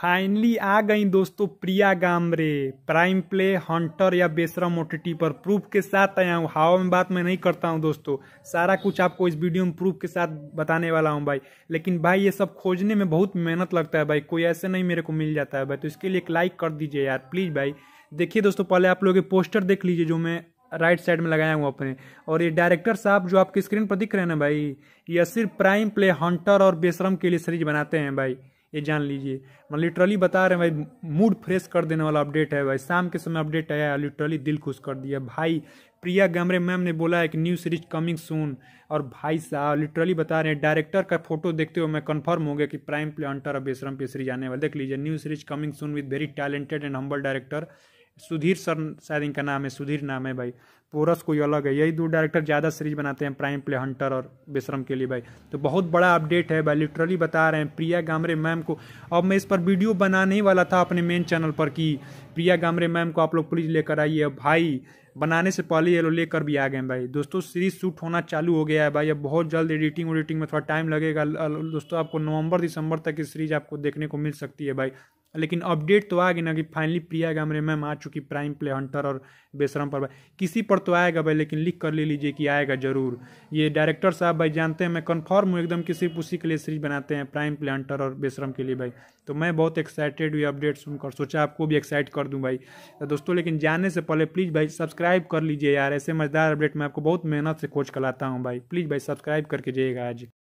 finally आ गई दोस्तों Priya Gamre prime play hunter या बेसरम ओ पर प्रूफ के साथ आया हूँ हवा में बात मैं नहीं करता हूँ दोस्तों सारा कुछ आपको इस वीडियो में प्रूफ के साथ बताने वाला हूँ भाई लेकिन भाई ये सब खोजने में बहुत मेहनत लगता है भाई कोई ऐसे नहीं मेरे को मिल जाता है भाई तो इसके लिए एक लाइक कर दीजिए यार प्लीज़ भाई देखिए दोस्तों पहले आप लोग ये पोस्टर देख लीजिए जो मैं राइट साइड में लगाया हूँ अपने और ये डायरेक्टर साहब जो आपकी स्क्रीन पर दिख रहे हैं ना भाई ये सिर्फ प्राइम प्ले हंटर और बेसरम के लिए सीरीज बनाते हैं भाई ये जान लीजिए मैं मतलब लिटरली बता रहे हैं भाई मूड फ्रेश कर देने वाला अपडेट है भाई शाम के समय अपडेट आया है लिटरली दिल खुश कर दिया भाई प्रिया गमरे मैम ने बोला है कि न्यू सीरीज कमिंग सून और भाई साहब लिटरली बता रहे हैं डायरेक्टर का फोटो देखते हुए मैं कंफर्म हो गया कि प्राइम प्ले अंटर अब बेसरम पे सीरीज आने वाला देख लीजिए new series coming soon with very talented and humble director Sudhir sir शायद इनका नाम है सुधीर नाम है भाई पोरस कोई अलग है यही दो डायरेक्टर ज़्यादा सीरीज बनाते हैं प्राइम प्ले हंटर और बेशरम के लिए भाई तो बहुत बड़ा अपडेट है भाई लिटरली बता रहे हैं प्रिया गामरे मैम को अब मैं इस पर वीडियो बनाने ही वाला था अपने मेन चैनल पर कि प्रिया गामरे मैम को आप लोग प्लीज़ लेकर आइए भाई बनाने से पहले ये लोग लेकर भी आ गए भाई दोस्तों सीरीज शूट होना चालू हो गया है भाई अब बहुत जल्द एडिटिंग वडिटिंग में थोड़ा टाइम लगेगा दोस्तों आपको नवंबर दिसंबर तक ये सीरीज आपको देखने को मिल सकती है भाई लेकिन अपडेट तो आ गया ना कि फाइनली प्रिया गामरे मैम आ चुकी प्राइम प्ले हंटर और बेशरम पर किसी पर तो आएगा भाई लेकिन लिख कर ले लीजिए कि आएगा जरूर ये डायरेक्टर साहब भाई जानते हैं मैं कन्फर्म हूँ एकदम किसी उसी के लिए सीरीज बनाते हैं प्राइम प्ले हंटर और बेशरम के लिए भाई तो मैं बहुत एक्साइटेड हुई अपडेट सुनकर सोचा आपको भी एक्साइट कर दूँ भाई तो दोस्तों लेकिन जाने से पहले प्लीज़ भाई सब्सक्राइब कर लीजिए यार ऐसे मज़ेदार अपडेट मैं आपको बहुत मेहनत से खोज कर लाता हूँ भाई प्लीज़ भाई सब्सक्राइब करके जाइएगा आज